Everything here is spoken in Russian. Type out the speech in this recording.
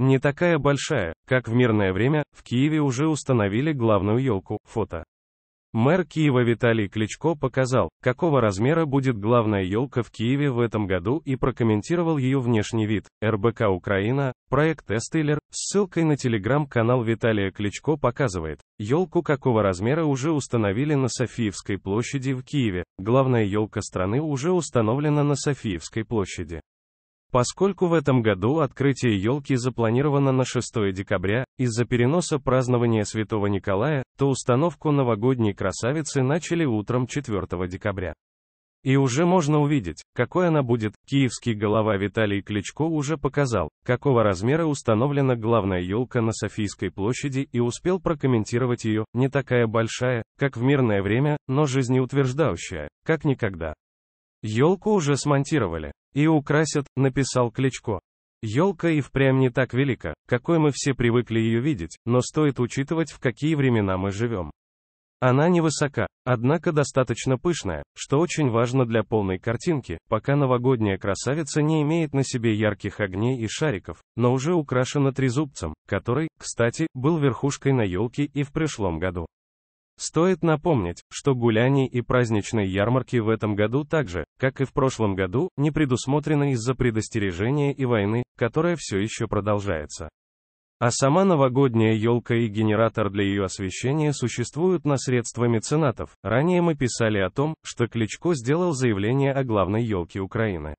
Не такая большая, как в мирное время, в Киеве уже установили главную елку, фото. Мэр Киева Виталий Кличко показал, какого размера будет главная елка в Киеве в этом году и прокомментировал ее внешний вид. РБК Украина, проект Эстейлер, ссылкой на телеграм-канал Виталия Кличко показывает, елку какого размера уже установили на Софиевской площади в Киеве. Главная елка страны уже установлена на Софиевской площади. Поскольку в этом году открытие елки запланировано на 6 декабря, из-за переноса празднования Святого Николая, то установку новогодней красавицы начали утром 4 декабря. И уже можно увидеть, какой она будет. Киевский голова Виталий Кличко уже показал, какого размера установлена главная елка на Софийской площади и успел прокомментировать ее, не такая большая, как в мирное время, но жизнеутверждающая, как никогда. Елку уже смонтировали, «И украсят», — написал Кличко. Елка и впрямь не так велика, какой мы все привыкли ее видеть, но стоит учитывать, в какие времена мы живем. Она невысока, однако достаточно пышная, что очень важно для полной картинки, пока новогодняя красавица не имеет на себе ярких огней и шариков, но уже украшена трезубцем, который, кстати, был верхушкой на елке и в прошлом году. Стоит напомнить, что гуляний и праздничной ярмарки в этом году также, как и в прошлом году, не предусмотрены из-за предостережения и войны, которая все еще продолжается. А сама новогодняя елка и генератор для ее освещения существуют на средства меценатов. Ранее мы писали о том, что Кличко сделал заявление о главной елке Украины.